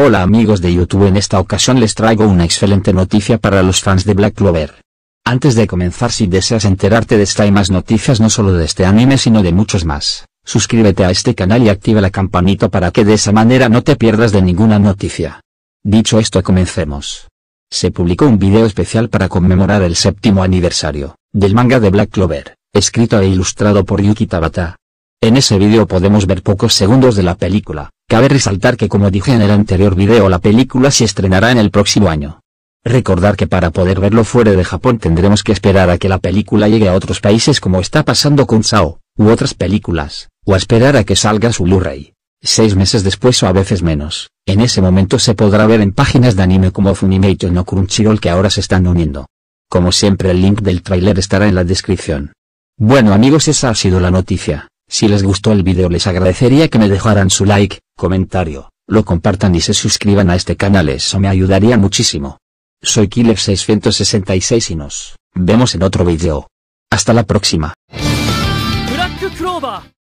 Hola amigos de YouTube en esta ocasión les traigo una excelente noticia para los fans de Black Clover. Antes de comenzar si deseas enterarte de esta y más noticias no solo de este anime sino de muchos más, suscríbete a este canal y activa la campanita para que de esa manera no te pierdas de ninguna noticia. Dicho esto comencemos. Se publicó un video especial para conmemorar el séptimo aniversario, del manga de Black Clover, escrito e ilustrado por Yuki Tabata. En ese video podemos ver pocos segundos de la película, Cabe resaltar que como dije en el anterior video la película se estrenará en el próximo año. Recordar que para poder verlo fuera de Japón tendremos que esperar a que la película llegue a otros países como está pasando con Sao, u otras películas, o esperar a que salga su Blu-ray. Seis meses después o a veces menos, en ese momento se podrá ver en páginas de anime como Funimation o Crunchyroll que ahora se están uniendo. Como siempre el link del tráiler estará en la descripción. Bueno amigos esa ha sido la noticia, si les gustó el video les agradecería que me dejaran su like, comentario, lo compartan y se suscriban a este canal eso me ayudaría muchísimo. Soy Kilef666 y nos vemos en otro video. Hasta la próxima.